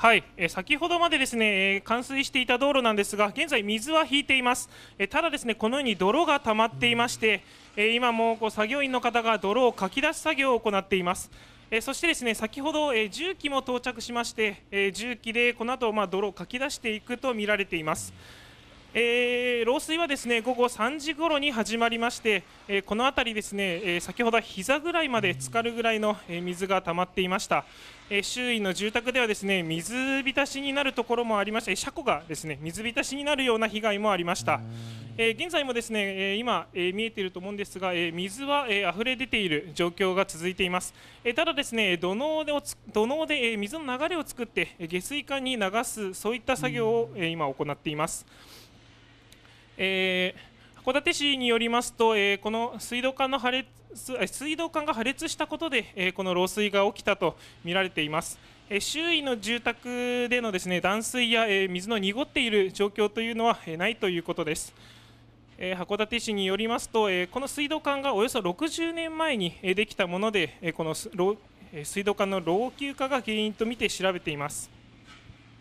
はい、え先ほどまでですね、え冠水していた道路なんですが、現在水は引いています。えただですね、このように泥が溜まっていまして、え今もこう作業員の方が泥をかき出す作業を行っています。えそしてですね、先ほど、え重機も到着しまして、え重機でこの後まあ、泥をかき出していくと見られています。えー、漏水はですね午後3時ごろに始まりまして、えー、この辺りですね、えー、先ほど膝ぐらいまで浸かるぐらいの、え水が溜まっていました、え周囲の住宅ではですね水浸しになるところもありまして車庫がですね水浸しになるような被害もありました、え現在もですね、え今、え見えていると思うんですが、え水は、えー、溢れ出ている状況が続いています、えただですね土のうで土ので、え水の流れを作って下水管に流すそういった作業を、え今行っています、えー、函館市によりますと、えー、この水道管の破裂水道管が破裂したことで、えー、この漏水が起きたとみられています。え周囲の住宅でのですね断水や、え水の濁っている状況というのは、えないということです。え函館市によりますと、えこの水道管がおよそ60年前に、えできたもので、えこの水道管の老朽化が原因とみて調べています。